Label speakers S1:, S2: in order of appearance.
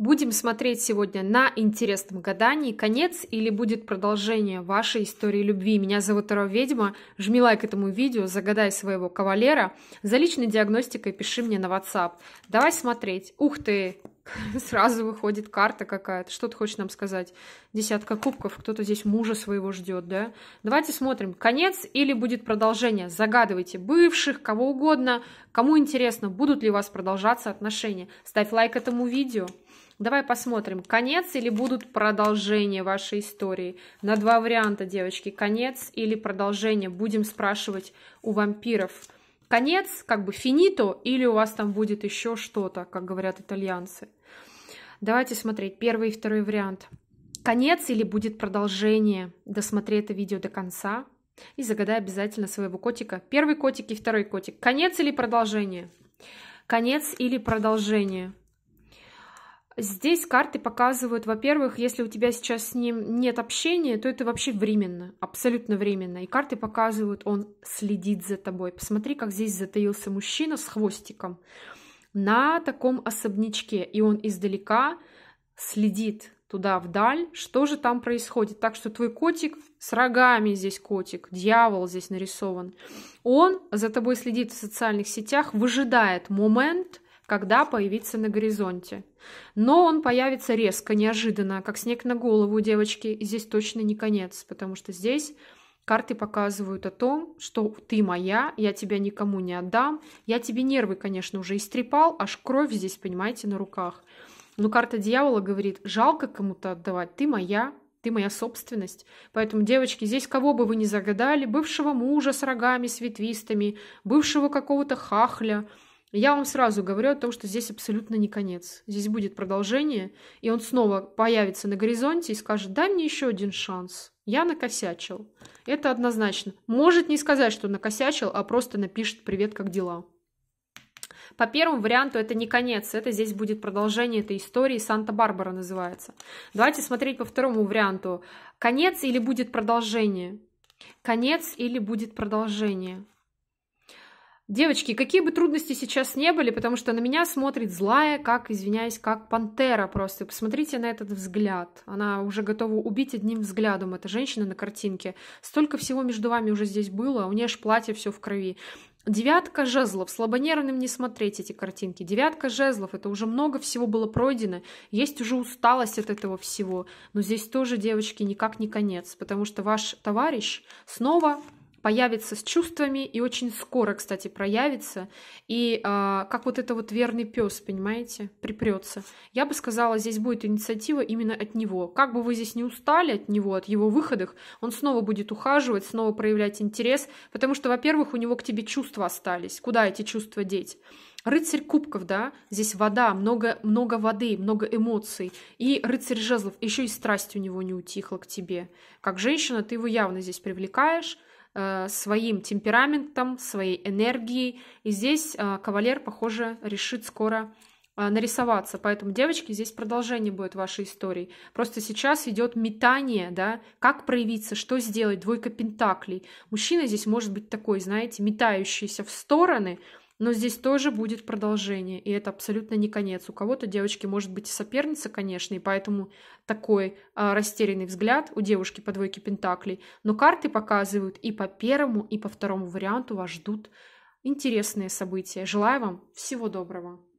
S1: Будем смотреть сегодня на интересном гадании конец или будет продолжение вашей истории любви. Меня зовут Ро Ведьма. Жми лайк этому видео, загадай своего кавалера. За личной диагностикой пиши мне на WhatsApp. Давай смотреть. Ух ты! Сразу выходит карта какая-то. Что ты хочешь нам сказать? Десятка кубков. Кто-то здесь мужа своего ждет, да? Давайте смотрим. Конец или будет продолжение? Загадывайте бывших, кого угодно. Кому интересно, будут ли у вас продолжаться отношения. Ставь лайк этому видео. Давай посмотрим, конец или будут продолжения вашей истории. На два варианта, девочки, конец или продолжение. Будем спрашивать у вампиров. Конец, как бы финито, или у вас там будет еще что-то, как говорят итальянцы. Давайте смотреть первый и второй вариант. Конец или будет продолжение. Досмотри это видео до конца и загадай обязательно своего котика. Первый котик и второй котик. Конец или продолжение? Конец или продолжение? Здесь карты показывают, во-первых, если у тебя сейчас с ним нет общения, то это вообще временно, абсолютно временно. И карты показывают, он следит за тобой. Посмотри, как здесь затаился мужчина с хвостиком на таком особнячке, и он издалека следит туда вдаль, что же там происходит. Так что твой котик с рогами здесь котик, дьявол здесь нарисован. Он за тобой следит в социальных сетях, выжидает момент – когда появится на горизонте. Но он появится резко, неожиданно, как снег на голову у девочки. И здесь точно не конец, потому что здесь карты показывают о том, что ты моя, я тебя никому не отдам. Я тебе нервы, конечно, уже истрепал, аж кровь здесь, понимаете, на руках. Но карта дьявола говорит, жалко кому-то отдавать, ты моя, ты моя собственность. Поэтому, девочки, здесь кого бы вы ни загадали, бывшего мужа с рогами, с ветвистыми, бывшего какого-то хахля – я вам сразу говорю о том, что здесь абсолютно не конец. Здесь будет продолжение, и он снова появится на горизонте и скажет, дай мне еще один шанс. Я накосячил. Это однозначно. Может не сказать, что накосячил, а просто напишет «Привет, как дела?». По первому варианту это не конец, это здесь будет продолжение этой истории, Санта-Барбара называется. Давайте смотреть по второму варианту. Конец или будет продолжение? Конец или будет продолжение? Девочки, какие бы трудности сейчас не были, потому что на меня смотрит злая, как, извиняюсь, как пантера просто. Посмотрите на этот взгляд. Она уже готова убить одним взглядом, эта женщина на картинке. Столько всего между вами уже здесь было, у нее аж платье все в крови. Девятка жезлов. Слабонервным не смотреть эти картинки. Девятка жезлов. Это уже много всего было пройдено. Есть уже усталость от этого всего. Но здесь тоже, девочки, никак не конец. Потому что ваш товарищ снова появится с чувствами и очень скоро, кстати, проявится. И а, как вот это вот верный пес, понимаете, припрется. Я бы сказала, здесь будет инициатива именно от него. Как бы вы здесь не устали от него, от его выходов, он снова будет ухаживать, снова проявлять интерес, потому что, во-первых, у него к тебе чувства остались. Куда эти чувства деть? Рыцарь кубков, да, здесь вода, много, много воды, много эмоций. И рыцарь жезлов, еще и страсть у него не утихла к тебе. Как женщина ты его явно здесь привлекаешь, Э, своим темпераментом, своей энергией. И здесь э, кавалер, похоже, решит скоро э, нарисоваться. Поэтому, девочки, здесь продолжение будет вашей истории. Просто сейчас идет метание, да, как проявиться, что сделать, двойка пентаклей. Мужчина здесь может быть такой, знаете, метающийся в стороны, но здесь тоже будет продолжение, и это абсолютно не конец. У кого-то девочки может быть и соперница, конечно, и поэтому такой а, растерянный взгляд у девушки по двойке пентаклей. Но карты показывают и по первому, и по второму варианту вас ждут интересные события. Желаю вам всего доброго!